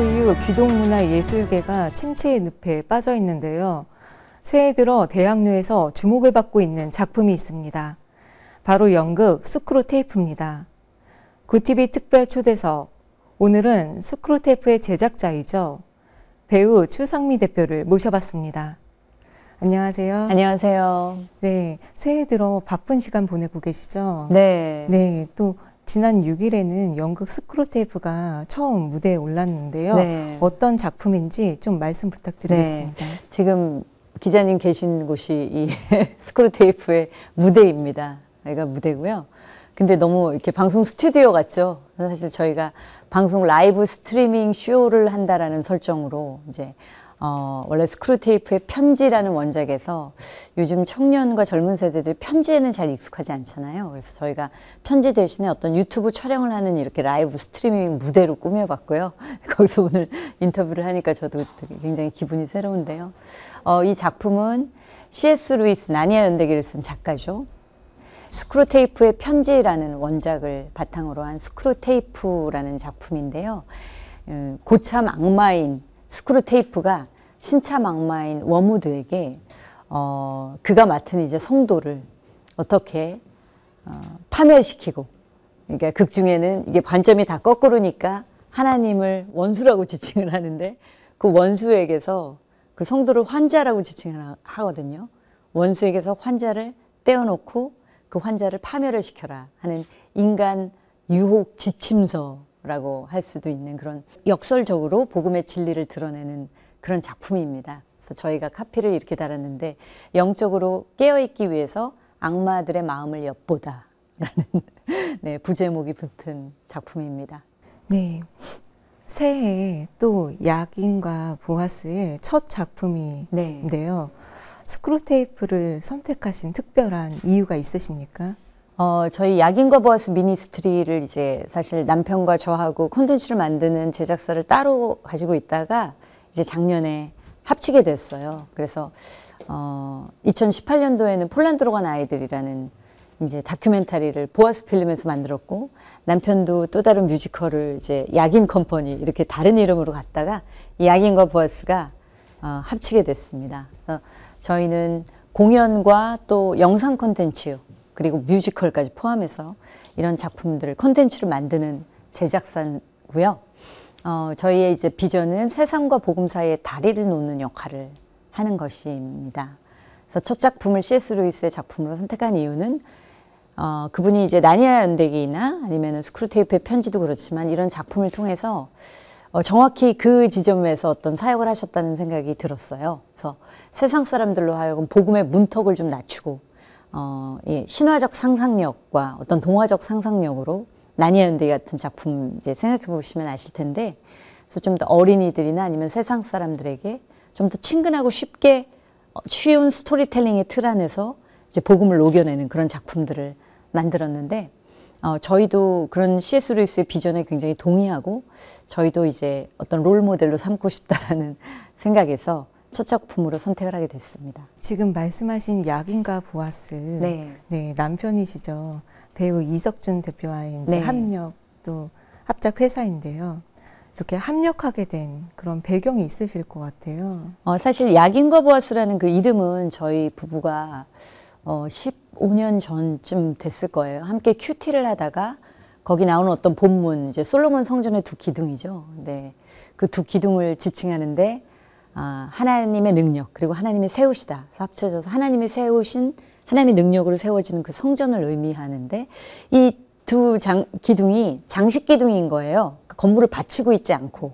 한국교귀동문화예술계가 침체의 늪에 빠져 있는데요. 새해 들어 대학로에서 주목을 받고 있는 작품이 있습니다. 바로 연극 스크루 테이프입니다. 구티비 특별 초대석. 오늘은 스크루 테이프의 제작자이죠. 배우 추상미 대표를 모셔봤습니다. 안녕하세요. 안녕하세요. 네, 새해 들어 바쁜 시간 보내고 계시죠? 네. 네, 또 지난 6일에는 연극 스크루테이프가 처음 무대에 올랐는데요. 네. 어떤 작품인지 좀 말씀 부탁드리겠습니다. 네. 지금 기자님 계신 곳이 이 스크루테이프의 무대입니다. 여기가 무대고요. 근데 너무 이렇게 방송 스튜디오 같죠? 사실 저희가 방송 라이브 스트리밍 쇼를 한다라는 설정으로 이제 어, 원래 스크루테이프의 편지라는 원작에서 요즘 청년과 젊은 세대들 편지에는 잘 익숙하지 않잖아요. 그래서 저희가 편지 대신에 어떤 유튜브 촬영을 하는 이렇게 라이브 스트리밍 무대로 꾸며봤고요. 거기서 오늘 인터뷰를 하니까 저도 되게 굉장히 기분이 새로운데요. 어, 이 작품은 C.S. 루이스 나니아 연대기를 쓴 작가죠. 스크루테이프의 편지라는 원작을 바탕으로 한 스크루테이프라는 작품인데요. 음, 고참 악마인 스크루테이프가 신차망마인 원무드에게 어, 그가 맡은 이제 성도를 어떻게 어, 파멸시키고 그러니까 극 중에는 이게 관점이 다 거꾸로니까 하나님을 원수라고 지칭을 하는데 그 원수에게서 그 성도를 환자라고 지칭을 하거든요. 원수에게서 환자를 떼어놓고 그 환자를 파멸을 시켜라 하는 인간 유혹 지침서라고 할 수도 있는 그런 역설적으로 복음의 진리를 드러내는 그런 작품입니다. 그래서 저희가 카피를 이렇게 달았는데 영적으로 깨어있기 위해서 악마들의 마음을 엿보다라는 네, 부제목이 붙은 작품입니다. 네. 새해 또 야긴과 보아스의 첫 작품인데요. 네. 스크루테이프를 선택하신 특별한 이유가 있으십니까? 어, 저희 야긴과 보아스 미니스트리를 이제 사실 남편과 저하고 콘텐츠를 만드는 제작사를 따로 가지고 있다가 이제 작년에 합치게 됐어요. 그래서 어, 2018년도에는 폴란드로 간 아이들이라는 이제 다큐멘터리를 보아스 필름에서 만들었고 남편도 또 다른 뮤지컬을 이제 야긴 컴퍼니 이렇게 다른 이름으로 갔다가 야긴과 보아스가 어, 합치게 됐습니다. 그래서 저희는 공연과 또 영상 콘텐츠 그리고 뮤지컬까지 포함해서 이런 작품들을 콘텐츠를 만드는 제작사고요. 어, 저희의 이제 비전은 세상과 복음 사이에 다리를 놓는 역할을 하는 것입니다. 그래서 첫 작품을 C.S. 루이스의 작품으로 선택한 이유는 어, 그분이 이제 나니아 연대기나 아니면 스크루테이프의 편지도 그렇지만 이런 작품을 통해서 어, 정확히 그 지점에서 어떤 사역을 하셨다는 생각이 들었어요. 그래서 세상 사람들로 하여금 복음의 문턱을 좀 낮추고 어, 예, 신화적 상상력과 어떤 동화적 상상력으로 나니아 연대 같은 작품 이제 생각해 보시면 아실 텐데 그래서 좀 더 어린이들이나 아니면 세상 사람들에게 좀 더 친근하고 쉽게 어, 쉬운 스토리텔링의 틀 안에서 이제 복음을 녹여내는 그런 작품들을 만들었는데 어, 저희도 그런 C.S. 루이스의 비전에 굉장히 동의하고 저희도 이제 어떤 롤 모델로 삼고 싶다라는 생각에서 첫 작품으로 선택을 하게 됐습니다. 지금 말씀하신 약인가 보아스 네. 네 남편이시죠. 배우 이석준 대표와의 이제 네. 합력 또 합작 회사인데요. 이렇게 합력하게 된 그런 배경이 있으실 것 같아요. 어, 사실 약인거 보아스라는 그 이름은 저희 부부가 어, 15년 전쯤 됐을 거예요. 함께 큐티를 하다가 거기 나오는 어떤 본문, 이제 솔로몬 성전의 두 기둥이죠. 네. 그 두 기둥을 지칭하는데, 아, 하나님의 능력, 그리고 하나님의 세우시다. 합쳐져서 하나님의 세우신 하나님의 능력으로 세워지는 그 성전을 의미하는데 이 두 기둥이 장식 기둥인 거예요. 그러니까 건물을 바치고 있지 않고.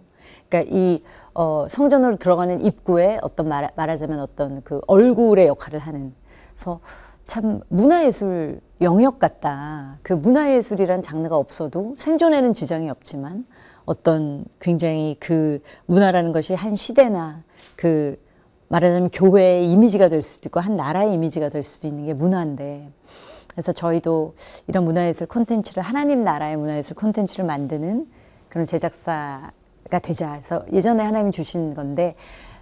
그러니까 이 어, 성전으로 들어가는 입구에 어떤 말, 말하자면 어떤 그 얼굴의 역할을 하는. 그래서 참 문화예술 영역 같다. 그 문화예술이란 장르가 없어도 생존에는 지장이 없지만 어떤 굉장히 그 문화라는 것이 한 시대나 그 말하자면 교회의 이미지가 될 수도 있고 한 나라의 이미지가 될 수도 있는 게 문화인데 그래서 저희도 이런 문화예술 콘텐츠를 하나님 나라의 문화예술 콘텐츠를 만드는 그런 제작사가 되자 해서 예전에 하나님 주신 건데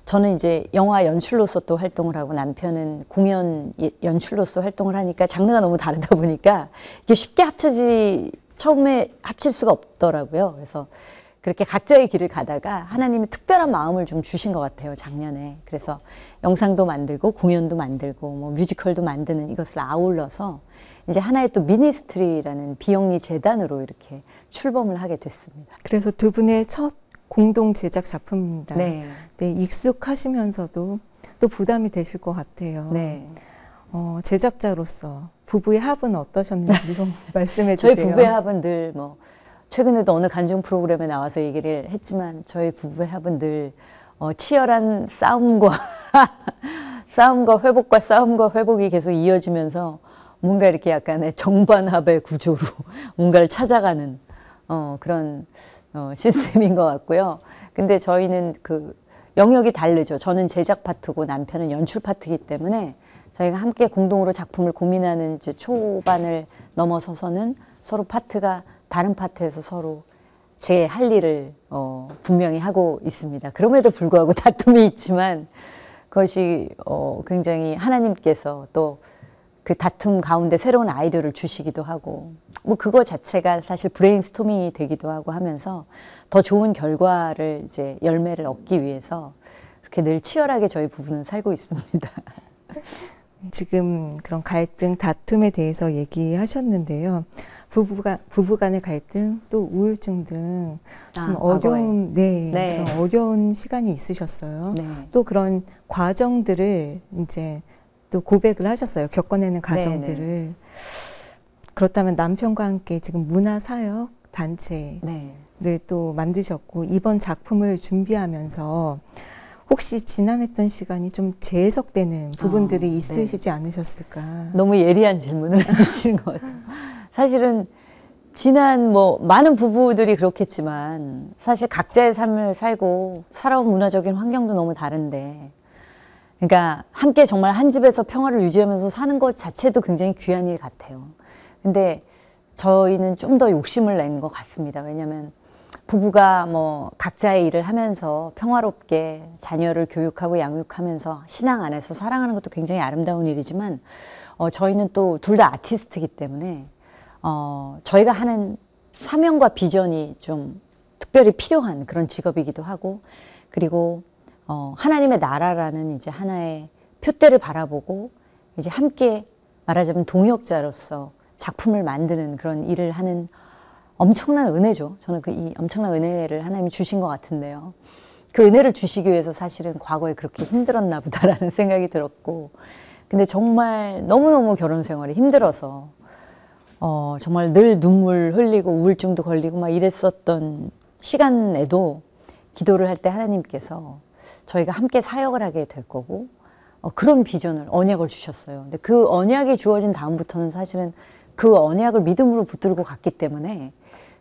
저는 이제 영화 연출로서 또 활동을 하고 남편은 공연 예, 연출로서 활동을 하니까 장르가 너무 다르다 보니까 이게 쉽게 합쳐지 처음에 합칠 수가 없더라고요. 그래서 그렇게 각자의 길을 가다가 하나님이 특별한 마음을 좀 주신 것 같아요, 작년에. 그래서 영상도 만들고 공연도 만들고 뭐 뮤지컬도 만드는 이것을 아울러서 이제 하나의 또 미니스트리라는 비영리 재단으로 이렇게 출범을 하게 됐습니다. 그래서 두 분의 첫 공동 제작 작품입니다. 네. 네 익숙하시면서도 또 부담이 되실 것 같아요. 네. 어, 제작자로서 부부의 합은 어떠셨는지 좀 말씀해 주세요. 저희 부부의 합은 늘뭐 최근에도 어느 간증 프로그램에 나와서 얘기를 했지만 저희 부부의 합은 늘 어, 치열한 싸움과 싸움과 회복과 싸움과 회복이 계속 이어지면서 뭔가 이렇게 약간의 정반합의 구조로 뭔가를 찾아가는 어, 그런 어, 시스템인 것 같고요. 근데 저희는 그 영역이 다르죠. 저는 제작 파트고 남편은 연출 파트이기 때문에 저희가 함께 공동으로 작품을 고민하는 이제 초반을 넘어서서는 서로 파트가 다른 파트에서 서로 제 할 일을 어, 분명히 하고 있습니다. 그럼에도 불구하고 다툼이 있지만 그것이 어, 굉장히 하나님께서 또 그 다툼 가운데 새로운 아이디어를 주시기도 하고 뭐 그거 자체가 사실 브레인스토밍이 되기도 하고 하면서 더 좋은 결과를 이제 열매를 얻기 위해서 그렇게 늘 치열하게 저희 부부는 살고 있습니다. 지금 그런 갈등, 다툼에 대해서 얘기하셨는데요. 부부가 부부간의 갈등 또 우울증 등좀 아, 어려운 네, 네, 그런 어려운 시간이 있으셨어요. 네. 또 그런 과정들을 이제 또 고백을 하셨어요. 겪어내는 네, 과정들을 네, 그렇다면 남편과 함께 지금 문화 사역 단체를 네. 또 만드셨고 이번 작품을 준비하면서 혹시 지난했던 시간이 좀 재해석되는 아, 부분들이 어, 있으시지 않으셨을까? 너무 예리한 질문을 해주시는 것 같아요. 사실은 지난 뭐 많은 부부들이 그렇겠지만 사실 각자의 삶을 살고 살아온 문화적인 환경도 너무 다른데 그러니까 함께 정말 한 집에서 평화를 유지하면서 사는 것 자체도 굉장히 귀한 일 같아요. 근데 저희는 좀 더 욕심을 낸 것 같습니다. 왜냐하면 부부가 뭐 각자의 일을 하면서 평화롭게 자녀를 교육하고 양육하면서 신앙 안에서 사랑하는 것도 굉장히 아름다운 일이지만 어, 저희는 또 둘 다 아티스트이기 때문에 어, 저희가 하는 사명과 비전이 좀 특별히 필요한 그런 직업이기도 하고 그리고 어, 하나님의 나라라는 이제 하나의 표대를 바라보고 이제 함께 말하자면 동역자로서 작품을 만드는 그런 일을 하는 엄청난 은혜죠. 저는 그 이 엄청난 은혜를 하나님이 주신 것 같은데요. 그 은혜를 주시기 위해서 사실은 과거에 그렇게 힘들었나 보다라는 생각이 들었고, 근데 정말 너무너무 결혼 생활이 힘들어서 어, 정말 늘 눈물 흘리고 우울증도 걸리고 막 이랬었던 시간에도 기도를 할 때 하나님께서 저희가 함께 사역을 하게 될 거고 어, 그런 비전을 언약을 주셨어요. 근데 그 언약이 주어진 다음부터는 사실은 그 언약을 믿음으로 붙들고 갔기 때문에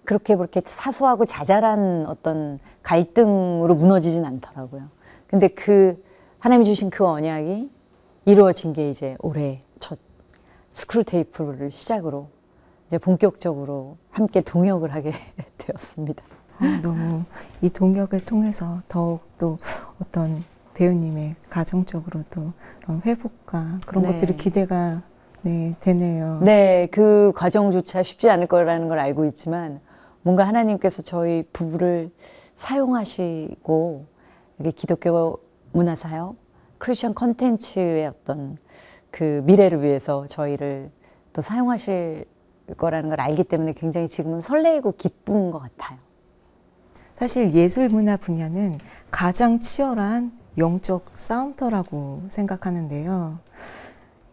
그렇게 그렇게 사소하고 자잘한 어떤 갈등으로 무너지진 않더라고요. 근데 그 하나님이 주신 그 언약이 이루어진 게 이제 올해 첫 스크류 테이프를 시작으로 이제 본격적으로 함께 동역을 하게 되었습니다. 아, 너무 이 동역을 통해서 더욱 또 어떤 배우님의 가정적으로도 그런 회복과 그런 네. 것들이 기대가 네, 되네요. 네, 그 과정조차 쉽지 않을 거라는 걸 알고 있지만 뭔가 하나님께서 저희 부부를 사용하시고 이게 기독교 문화사역, 크리스천 컨텐츠의 어떤 그 미래를 위해서 저희를 또 사용하실 거라는 걸 알기 때문에 굉장히 지금은 설레고 기쁜 것 같아요. 사실 예술 문화 분야는 가장 치열한 영적 싸움터라고 생각하는데요.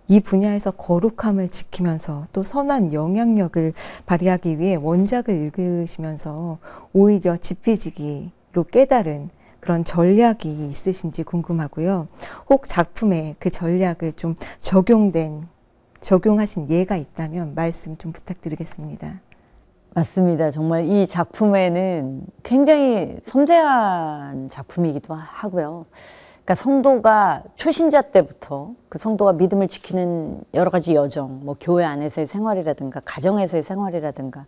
이 분야에서 거룩함을 지키면서 또 선한 영향력을 발휘하기 위해 원작을 읽으시면서 오히려 집피지기로 깨달은 그런 전략이 있으신지 궁금하고요. 혹 작품에 그 전략을 좀 적용된 적용하신 예가 있다면 말씀 좀 부탁드리겠습니다. 맞습니다. 정말 이 작품에는 굉장히 섬세한 작품이기도 하고요. 그러니까 성도가 초신자 때부터 그 성도가 믿음을 지키는 여러 가지 여정, 뭐 교회 안에서의 생활이라든가 가정에서의 생활이라든가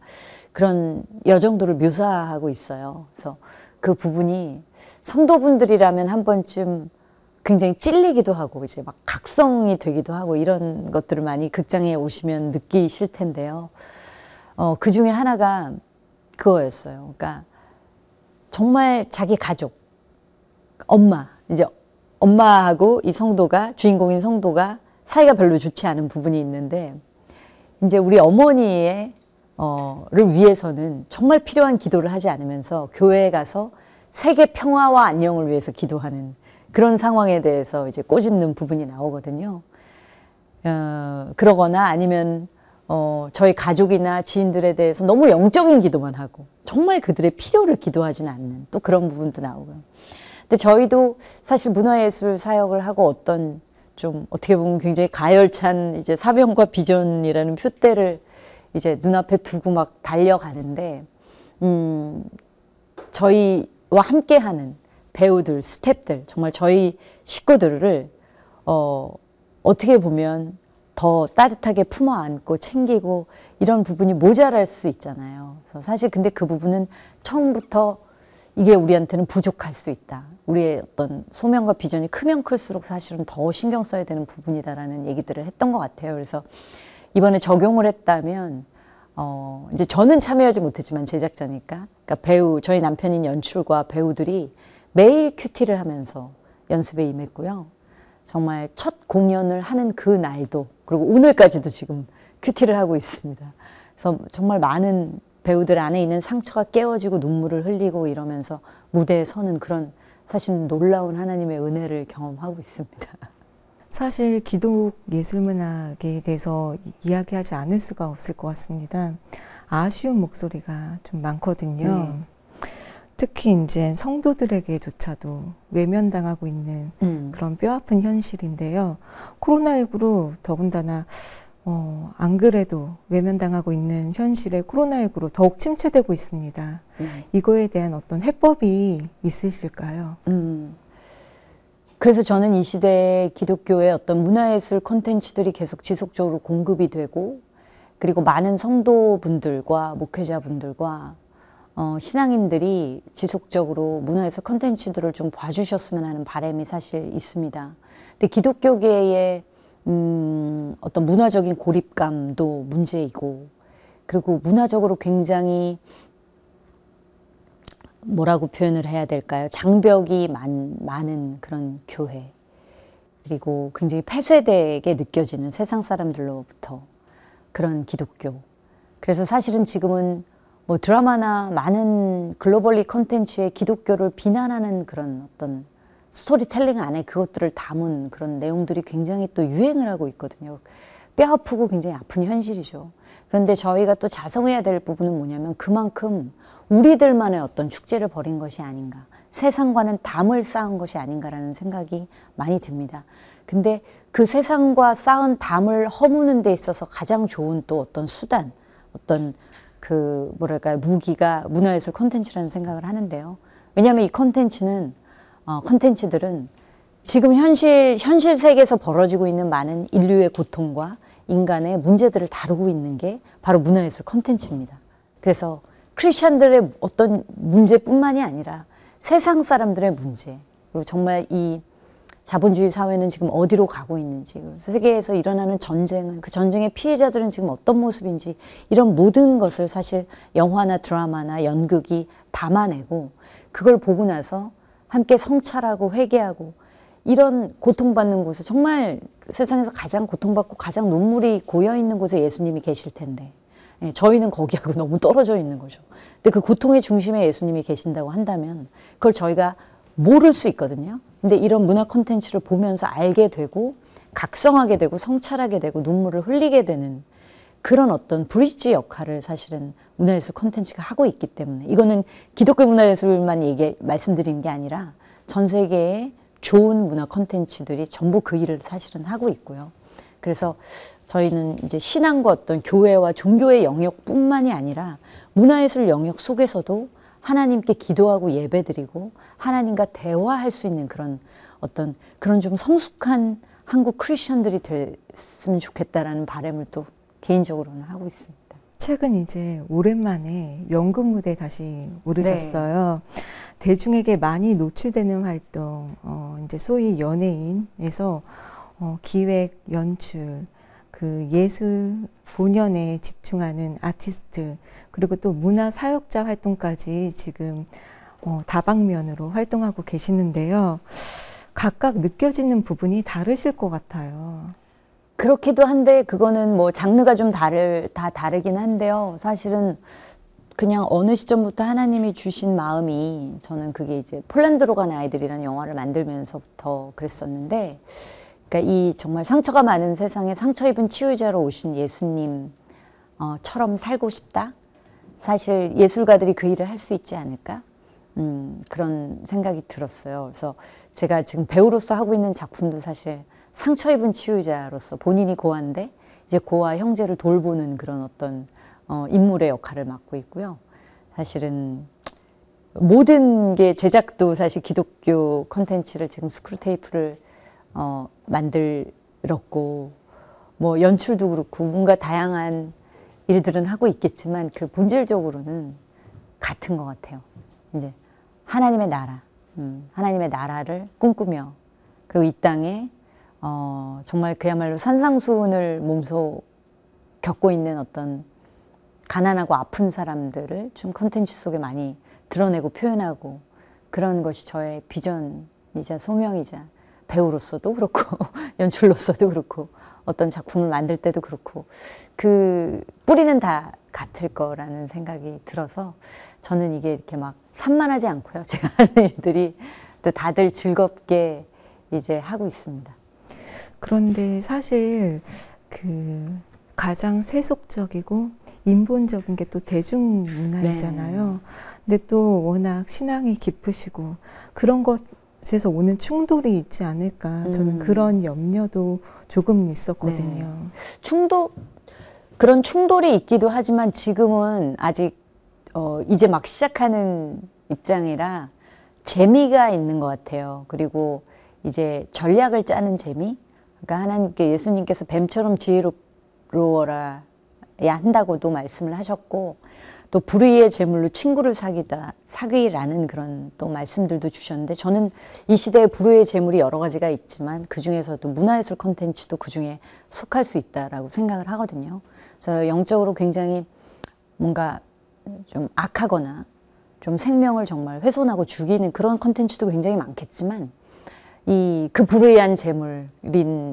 그런 여정들을 묘사하고 있어요. 그래서 그 부분이 성도분들이라면 한 번쯤 굉장히 찔리기도 하고 이제 막 각성이 되기도 하고 이런 것들을 많이 극장에 오시면 느끼실 텐데요. 어, 그 중에 하나가 그거였어요. 그러니까 정말 자기 가족, 엄마, 이제 엄마하고 이 성도가 주인공인 성도가 사이가 별로 좋지 않은 부분이 있는데 이제 우리 어머니의 어를 위해서는 정말 필요한 기도를 하지 않으면서 교회에 가서 세계 평화와 안녕을 위해서 기도하는 그런 상황에 대해서 이제 꼬집는 부분이 나오거든요. 어, 그러거나 아니면 어, 저희 가족이나 지인들에 대해서 너무 영적인 기도만 하고 정말 그들의 필요를 기도하지는 않는 또 그런 부분도 나오고요. 근데 저희도 사실 문화예술 사역을 하고 어떤 좀 어떻게 보면 굉장히 가열찬 이제 사명과 비전이라는 표대를 이제 눈앞에 두고 막 달려가는데 음, 저희와 함께하는 배우들, 스탭들, 정말 저희 식구들을 어, 어떻게 보면 더 따뜻하게 품어 안고 챙기고 이런 부분이 모자랄 수 있잖아요. 그래서 사실 근데 그 부분은 처음부터 이게 우리한테는 부족할 수 있다. 우리의 어떤 소명과 비전이 크면 클수록 사실은 더 신경 써야 되는 부분이다라는 얘기들을 했던 것 같아요. 그래서 이번에 적용을 했다면 어 이제 저는 참여하지 못했지만 제작자니까 그러니까 배우 저희 남편인 연출과 배우들이 매일 큐티를 하면서 연습에 임했고요. 정말 첫 공연을 하는 그 날도 그리고 오늘까지도 지금 큐티를 하고 있습니다. 그래서 정말 많은 배우들 안에 있는 상처가 깨워지고 눈물을 흘리고 이러면서 무대에 서는 그런 사실 놀라운 하나님의 은혜를 경험하고 있습니다. 사실 기독 예술문학에 대해서 이야기하지 않을 수가 없을 것 같습니다. 아쉬운 목소리가 좀 많거든요. 네. 특히 이제 성도들에게조차도 외면당하고 있는 음. 그런 뼈아픈 현실인데요. 코로나19로 더군다나 어, 안 그래도 외면당하고 있는 현실에 코로나19로 더욱 침체되고 있습니다. 음. 이거에 대한 어떤 해법이 있으실까요? 음. 그래서 저는 이 시대에 기독교의 어떤 문화예술 콘텐츠들이 계속 지속적으로 공급이 되고 그리고 많은 성도분들과 목회자분들과 어, 신앙인들이 지속적으로 문화에서 컨텐츠들을 좀 봐주셨으면 하는 바람이 사실 있습니다. 근데 기독교계의 음, 어떤 문화적인 고립감도 문제이고 그리고 문화적으로 굉장히 뭐라고 표현을 해야 될까요? 장벽이 많, 많은 그런 교회 그리고 굉장히 폐쇄되게 느껴지는 세상 사람들로부터 그런 기독교 그래서 사실은 지금은 뭐 드라마나 많은 글로벌리 컨텐츠의 기독교를 비난하는 그런 어떤 스토리텔링 안에 그것들을 담은 그런 내용들이 굉장히 또 유행을 하고 있거든요. 뼈 아프고 굉장히 아픈 현실이죠. 그런데 저희가 또 자성해야 될 부분은 뭐냐면 그만큼 우리들만의 어떤 축제를 벌인 것이 아닌가. 세상과는 담을 쌓은 것이 아닌가라는 생각이 많이 듭니다. 근데 그 세상과 쌓은 담을 허무는 데 있어서 가장 좋은 또 어떤 수단, 어떤 그 뭐랄까요 무기가 문화예술 콘텐츠라는 생각을 하는데요. 왜냐하면 이콘텐츠는 어, 콘텐츠들은 지금 현실 현실 세계에서 벌어지고 있는 많은 인류의 고통과 인간의 문제들을 다루고 있는 게 바로 문화예술 콘텐츠입니다 그래서 크리스천들의 어떤 문제뿐만이 아니라 세상 사람들의 문제 그리고 정말 이 자본주의 사회는 지금 어디로 가고 있는지 세계에서 일어나는 전쟁은 그 전쟁의 피해자들은 지금 어떤 모습인지 이런 모든 것을 사실 영화나 드라마나 연극이 담아내고 그걸 보고 나서 함께 성찰하고 회개하고 이런 고통받는 곳에 정말 세상에서 가장 고통받고 가장 눈물이 고여 있는 곳에 예수님이 계실 텐데 예, 저희는 거기하고 너무 떨어져 있는 거죠. 근데 그 고통의 중심에 예수님이 계신다고 한다면 그걸 저희가 모를 수 있거든요. 근데 이런 문화 콘텐츠를 보면서 알게 되고 각성하게 되고 성찰하게 되고 눈물을 흘리게 되는 그런 어떤 브릿지 역할을 사실은 문화예술 콘텐츠가 하고 있기 때문에 이거는 기독교 문화예술만 얘기 말씀드린 게 아니라 전세계에 좋은 문화 콘텐츠들이 전부 그 일을 사실은 하고 있고요. 그래서 저희는 이제 신앙과 어떤 교회와 종교의 영역뿐만이 아니라 문화예술 영역 속에서도 하나님께 기도하고 예배드리고 하나님과 대화할 수 있는 그런 어떤 그런 좀 성숙한 한국 크리스천들이 됐으면 좋겠다라는 바람을 또 개인적으로는 하고 있습니다. 최근 이제 오랜만에 연극 무대 다시 오르셨어요. 네. 대중에게 많이 노출되는 활동, 어, 이제 소위 연예인에서 어, 기획, 연출, 그 예술 본연에 집중하는 아티스트 그리고 또 문화 사역자 활동까지 지금 어, 다방면으로 활동하고 계시는데요. 각각 느껴지는 부분이 다르실 것 같아요. 그렇기도 한데 그거는 뭐 장르가 좀 다를 다 다르긴 한데요. 사실은 그냥 어느 시점부터 하나님이 주신 마음이 저는 그게 이제 폴란드로 가는 아이들이라는 영화를 만들면서부터 그랬었는데 그러니까 이 정말 상처가 많은 세상에 상처 입은 치유자로 오신 예수님처럼 어, 살고 싶다. 사실 예술가들이 그 일을 할 수 있지 않을까? 음, 그런 생각이 들었어요. 그래서 제가 지금 배우로서 하고 있는 작품도 사실 상처 입은 치유자로서 본인이 고아인데 이제 고아 형제를 돌보는 그런 어떤 어, 인물의 역할을 맡고 있고요. 사실은 모든 게 제작도 사실 기독교 컨텐츠를 지금 스크루테이프를 어, 만들었고 뭐 연출도 그렇고 뭔가 다양한 일들은 하고 있겠지만 그 본질적으로는 같은 것 같아요. 이제 하나님의 나라, 음, 하나님의 나라를 꿈꾸며 그리고 이 땅에 어, 정말 그야말로 산상수훈을 몸소 겪고 있는 어떤 가난하고 아픈 사람들을 좀 컨텐츠 속에 많이 드러내고 표현하고 그런 것이 저의 비전이자 소명이자 배우로서도 그렇고 연출로서도 그렇고 어떤 작품을 만들 때도 그렇고 그 뿌리는 다 같을 거라는 생각이 들어서 저는 이게 이렇게 막 산만하지 않고요. 제가 하는 일들이 다들 즐겁게 이제 하고 있습니다. 그런데 사실 그 가장 세속적이고 인본적인 게 또 대중문화이잖아요. 네. 근데 또 워낙 신앙이 깊으시고 그런 것 에서 오는 충돌이 있지 않을까 저는 음. 그런 염려도 조금 있었거든요. 네. 충돌 그런 충돌이 있기도 하지만 지금은 아직 어, 이제 막 시작하는 입장이라 재미가 있는 것 같아요. 그리고 이제 전략을 짜는 재미. 그러니까 하나님께 예수님께서 뱀처럼 지혜 로워라야 한다고도 말씀을 하셨고 또 불의의 제물로 친구를 사귀다 사귀라는 그런 또 말씀들도 주셨는데 저는 이시대에 불의의 제물이 여러 가지가 있지만 그 중에서도 문화예술 콘텐츠도 그 중에 속할 수 있다라고 생각을 하거든요. 그래서 영적으로 굉장히 뭔가 좀 악하거나 좀 생명을 정말 훼손하고 죽이는 그런 콘텐츠도 굉장히 많겠지만 이 그 불의한 재물인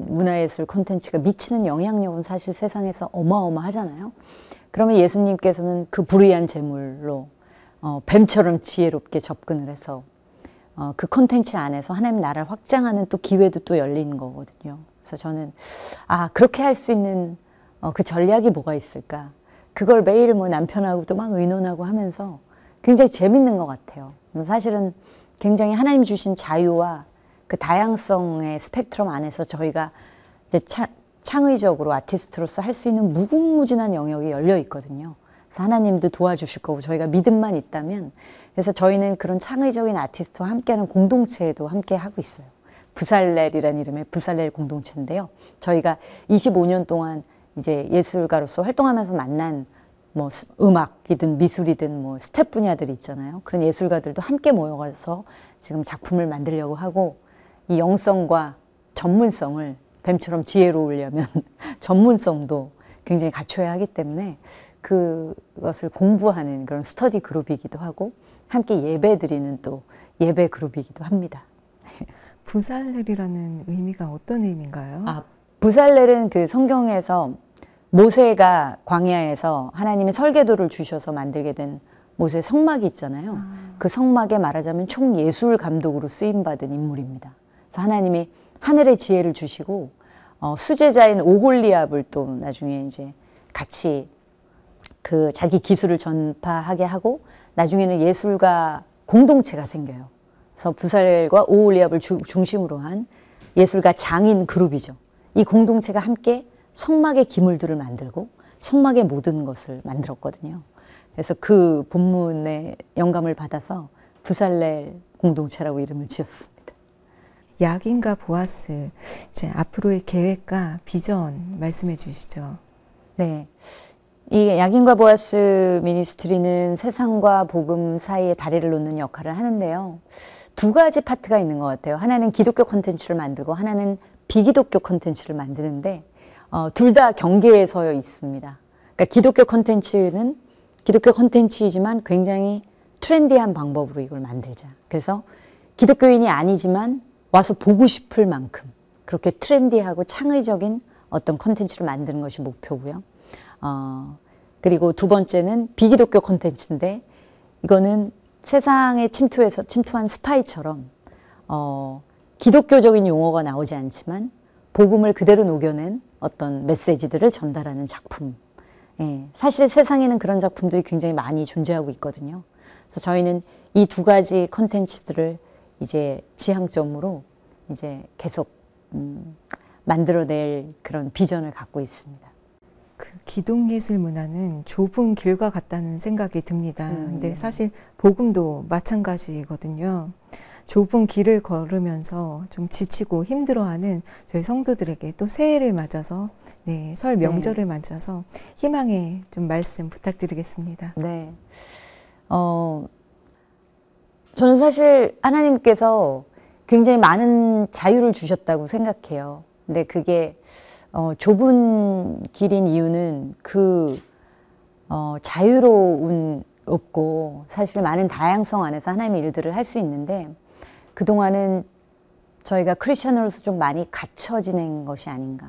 문화예술 콘텐츠가 미치는 영향력은 사실 세상에서 어마어마하잖아요. 그러면 예수님께서는 그 불의한 재물로 어, 뱀처럼 지혜롭게 접근을 해서 어, 그 컨텐츠 안에서 하나님 나라를 확장하는 또 기회도 또 열리는 거거든요. 그래서 저는 아 그렇게 할 수 있는 어, 그 전략이 뭐가 있을까? 그걸 매일 뭐 남편하고도 막 의논하고 하면서 굉장히 재밌는 것 같아요. 뭐 사실은 굉장히 하나님 주신 자유와 그 다양성의 스펙트럼 안에서 저희가 이제 차, 창의적으로 아티스트로서 할 수 있는 무궁무진한 영역이 열려 있거든요. 그래서 하나님도 도와주실 거고 저희가 믿음만 있다면 그래서 저희는 그런 창의적인 아티스트와 함께하는 공동체에도 함께 하고 있어요. 부살렐이라는 이름의 부살렐 공동체인데요. 저희가 25년 동안 이제 예술가로서 활동하면서 만난 뭐 음악이든 미술이든 뭐 스텝 분야들이 있잖아요. 그런 예술가들도 함께 모여가서 지금 작품을 만들려고 하고 이 영성과 전문성을 뱀처럼 지혜로우려면 전문성도 굉장히 갖춰야 하기 때문에 그것을 공부하는 그런 스터디 그룹이기도 하고 함께 예배 드리는 또 예배 그룹이기도 합니다. 부살렐이라는 의미가 어떤 의미인가요? 아, 부살렐은 그 성경에서 모세가 광야에서 하나님의 설계도를 주셔서 만들게 된 모세 성막이 있잖아요. 아. 그 성막에 말하자면 총 예술 감독으로 쓰임 받은 인물입니다. 그래서 하나님이 하늘의 지혜를 주시고 어, 수제자인 오골리압을 또 나중에 이제 같이 그 자기 기술을 전파하게 하고 나중에는 예술가 공동체가 생겨요. 그래서 부살과 오골리압을 주, 중심으로 한 예술가 장인 그룹이죠. 이 공동체가 함께 성막의 기물들을 만들고 성막의 모든 것을 만들었거든요. 그래서 그 본문의 영감을 받아서 부살렐 공동체라고 이름을 지었습니다 약인가 보아스 이제 앞으로의 계획과 비전 말씀해 주시죠. 네. 이 약인과 보아스 미니스트리는 세상과 복음 사이에 다리를 놓는 역할을 하는데요. 두 가지 파트가 있는 것 같아요. 하나는 기독교 콘텐츠를 만들고 하나는 비기독교 콘텐츠를 만드는데 어, 둘 다 경계에 서 있습니다. 그러니까 기독교 콘텐츠는 기독교 콘텐츠이지만 굉장히 트렌디한 방법으로 이걸 만들자. 그래서 기독교인이 아니지만 와서 보고 싶을 만큼 그렇게 트렌디하고 창의적인 어떤 컨텐츠를 만드는 것이 목표고요. 어, 그리고 두 번째는 비기독교 컨텐츠인데 이거는 세상에 침투해서 침투한 스파이처럼 어, 기독교적인 용어가 나오지 않지만 복음을 그대로 녹여낸 어떤 메시지들을 전달하는 작품. 예, 사실 세상에는 그런 작품들이 굉장히 많이 존재하고 있거든요. 그래서 저희는 이 두 가지 컨텐츠들을 이제 지향점으로 이제 계속 음, 만들어낼 그런 비전을 갖고 있습니다. 그 기동예술 문화는 좁은 길과 같다는 생각이 듭니다. 음. 근데 사실 복음도 마찬가지거든요. 좁은 길을 걸으면서 좀 지치고 힘들어하는 저희 성도들에게 또 새해를 맞아서 네, 설 네. 명절을 네. 맞아서 희망의 좀 말씀 부탁드리겠습니다. 네. 어, 저는 사실 하나님께서 굉장히 많은 자유를 주셨다고 생각해요. 근데 그게 어, 좁은 길인 이유는 그 어, 자유로운 없고 사실 많은 다양성 안에서 하나님의 일들을 할 수 있는데 그동안은 저희가 크리스천으로서 좀 많이 갇혀 지낸 것이 아닌가.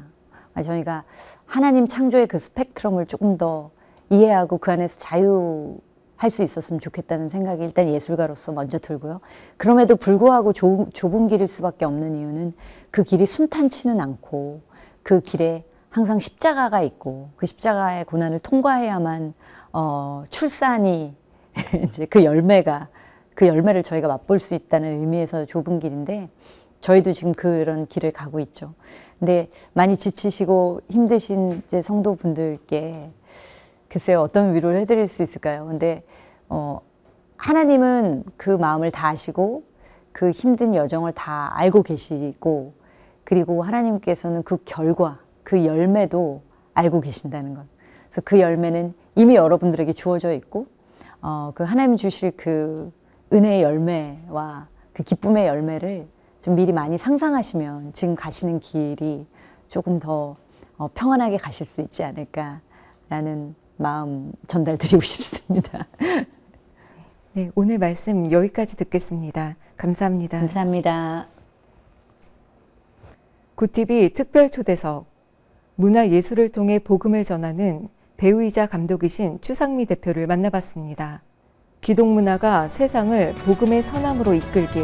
저희가 하나님 창조의 그 스펙트럼을 조금 더 이해하고 그 안에서 자유 할수 있었으면 좋겠다는 생각이 일단 예술가로서 먼저 들고요. 그럼에도 불구하고 좁, 좁은 길일 수밖에 없는 이유는 그 길이 순탄치는 않고 그 길에 항상 십자가가 있고 그 십자가의 고난을 통과해야만 어, 출산이 이제 그 열매가 그 열매를 저희가 맛볼 수 있다는 의미에서 좁은 길인데 저희도 지금 그런 길을 가고 있죠. 근데 많이 지치시고 힘드신 이제 성도분들께 글쎄요 어떤 위로를 해드릴 수 있을까요? 근데 어, 하나님은 그 마음을 다 아시고 그 힘든 여정을 다 알고 계시고 그리고 하나님께서는 그 결과 그 열매도 알고 계신다는 것. 그래서 그 열매는 이미 여러분들에게 주어져 있고 어, 그 하나님 주실 그 은혜의 열매와 그 기쁨의 열매를 좀 미리 많이 상상하시면 지금 가시는 길이 조금 더 어, 평안하게 가실 수 있지 않을까라는 마음 전달드리고 싶습니다. 네, 오늘 말씀 여기까지 듣겠습니다. 감사합니다. 감사합니다. 구티비 특별 초대석 문화 예술을 통해 복음을 전하는 배우이자 감독이신 추상미 대표를 만나봤습니다. 기독문화가 세상을 복음의 선함으로 이끌길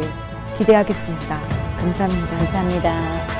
기대하겠습니다. 감사합니다. 감사합니다.